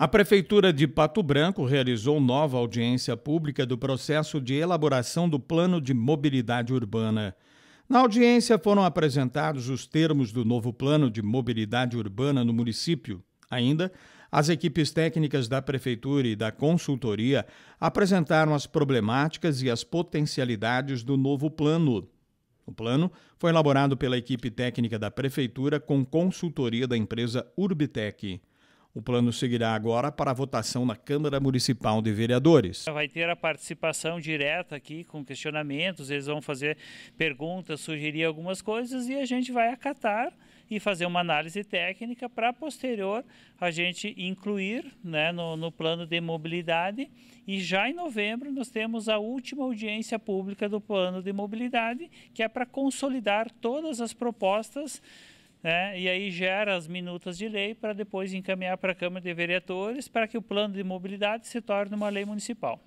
A Prefeitura de Pato Branco realizou nova audiência pública do processo de elaboração do Plano de Mobilidade Urbana. Na audiência foram apresentados os termos do novo Plano de Mobilidade Urbana no município. Ainda, as equipes técnicas da Prefeitura e da consultoria apresentaram as problemáticas e as potencialidades do novo plano. O plano foi elaborado pela equipe técnica da Prefeitura com consultoria da empresa Urbitec. O plano seguirá agora para a votação na Câmara Municipal de Vereadores. Vai ter a participação direta aqui com questionamentos, eles vão fazer perguntas, sugerir algumas coisas e a gente vai acatar e fazer uma análise técnica para posterior a gente incluir né, no, no plano de mobilidade. E já em novembro nós temos a última audiência pública do plano de mobilidade, que é para consolidar todas as propostas né? e aí gera as minutas de lei para depois encaminhar para a Câmara de Vereadores para que o plano de mobilidade se torne uma lei municipal.